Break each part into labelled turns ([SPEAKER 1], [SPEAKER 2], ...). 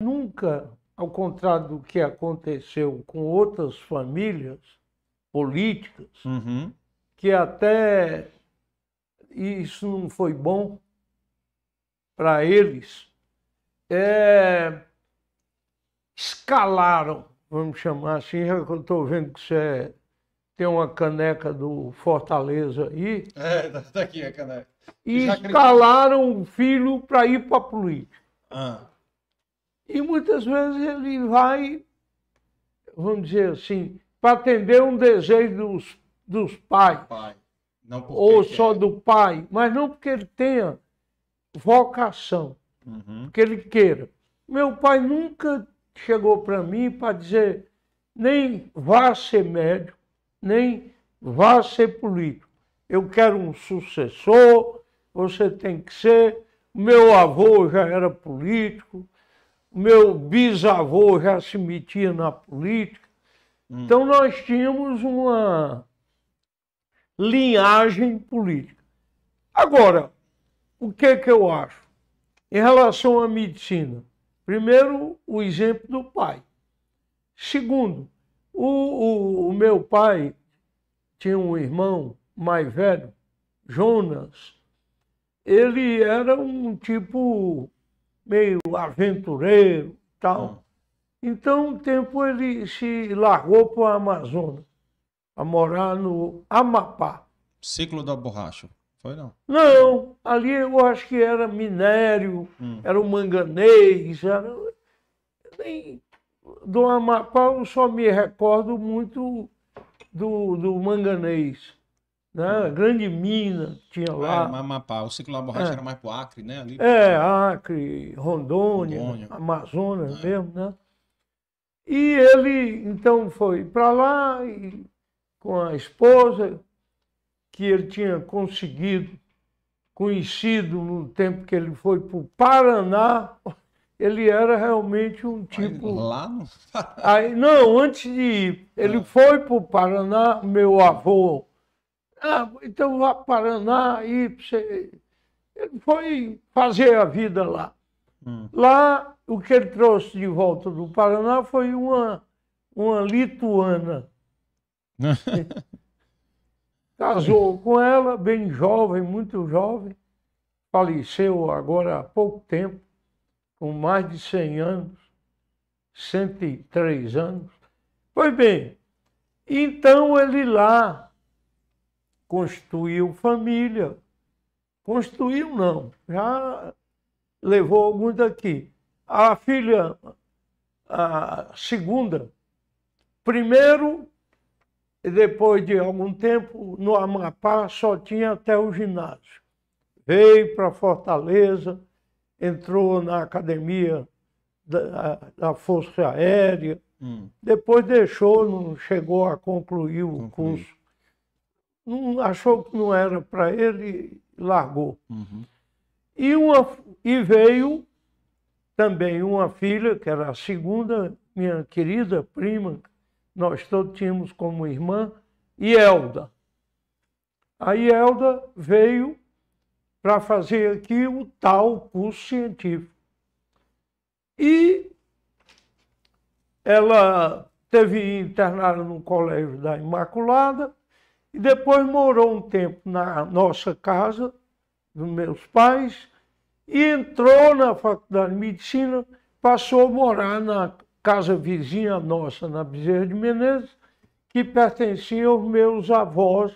[SPEAKER 1] nunca, ao contrário do que aconteceu com outras famílias políticas, uhum. que até isso não foi bom para eles, é, escalaram, vamos chamar assim, já é que eu estou vendo que você tem uma caneca do Fortaleza aí. É, está tá aqui a caneca.
[SPEAKER 2] E escalaram
[SPEAKER 1] o filho para ir para a política. Ah. E muitas vezes ele vai, vamos dizer assim, para atender um desejo dos, dos pais. Pai. ou só do pai, mas não porque ele tenha vocação, uhum. porque ele queira. Meu pai nunca chegou para mim para dizer nem vá ser médico, nem vá ser político. Eu quero um sucessor, você tem que ser. Meu avô já era político, meu bisavô já se metia na política. Hum. Então nós tínhamos uma linhagem política. Agora, o que, é que eu acho? Em relação à medicina, primeiro, o exemplo do pai. Segundo, o, o, o meu pai tinha um irmão mais velho, Jonas. Ele era um tipo meio aventureiro tal. Hum. Então, um tempo ele se largou para a Amazônia, a morar no Amapá. Ciclo da borracha. Foi não? Não, ali eu acho que era minério, hum. era o manganês, era... Nem... Do Amapá eu só me recordo muito do, do manganês né? Grande mina tinha é, lá. O ciclo da borracha é. era mais pro Acre, né? Ali... É, Acre, Rondônia, Rondônia. Amazonas é. mesmo, né? E ele então foi para lá e, com a esposa, que ele tinha conseguido, conhecido no tempo que ele foi para o Paraná. Ele era realmente um tipo. Aí, lá no Aí, Não, antes de ir, ele ah. foi para o Paraná, meu avô ah, então vá para Paraná e ele foi fazer a vida lá. Hum. Lá, o que ele trouxe de volta do Paraná foi uma, uma lituana. Casou com ela, bem jovem, muito jovem. Faleceu agora há pouco tempo, com mais de 100 anos, 103 anos. Pois bem, então ele lá constituiu família. Construiu não, já levou alguns daqui. A filha, a segunda, primeiro, e depois de algum tempo, no Amapá só tinha até o ginásio. Veio para Fortaleza, entrou na academia da, da Força Aérea, hum. depois deixou, não chegou a concluir o curso não achou que não era para ele, largou. Uhum. E, uma, e veio também uma filha, que era a segunda, minha querida prima, nós todos tínhamos como irmã, e Elda. A Elda veio para fazer aqui o tal curso científico. E ela teve internado no colégio da Imaculada, e depois morou um tempo na nossa casa, dos meus pais, e entrou na faculdade de medicina, passou a morar na casa vizinha nossa, na Bezerra de Menezes, que pertencia aos meus avós,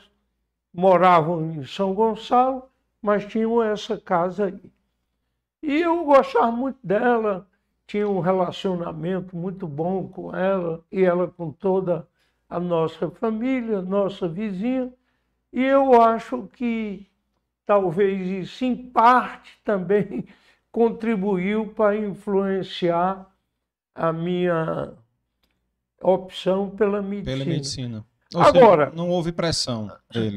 [SPEAKER 1] moravam em São Gonçalo, mas tinham essa casa aí. E eu gostava muito dela, tinha um relacionamento muito bom com ela, e ela com toda a nossa família, nossa vizinha, e eu acho que talvez isso em parte também contribuiu para influenciar a minha opção pela medicina. Pela medicina. Ou Agora, seja, não houve pressão dele.